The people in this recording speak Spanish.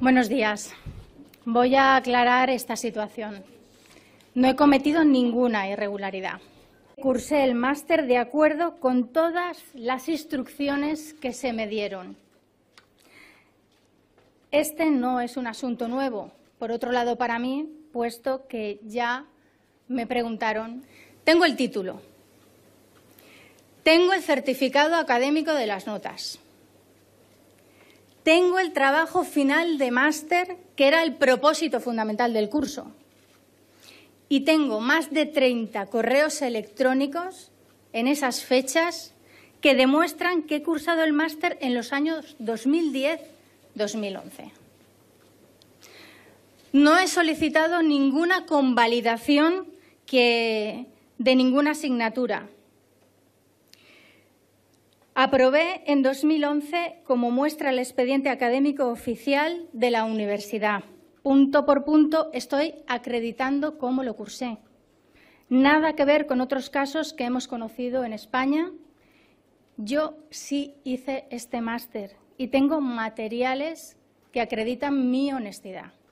Buenos días. Voy a aclarar esta situación. No he cometido ninguna irregularidad. Cursé el máster de acuerdo con todas las instrucciones que se me dieron. Este no es un asunto nuevo, por otro lado para mí, puesto que ya me preguntaron, tengo el título, tengo el certificado académico de las notas tengo el trabajo final de máster, que era el propósito fundamental del curso. Y tengo más de 30 correos electrónicos en esas fechas que demuestran que he cursado el máster en los años 2010-2011. No he solicitado ninguna convalidación de ninguna asignatura aprobé en 2011 como muestra el expediente académico oficial de la universidad. Punto por punto estoy acreditando cómo lo cursé. Nada que ver con otros casos que hemos conocido en España. Yo sí hice este máster y tengo materiales que acreditan mi honestidad.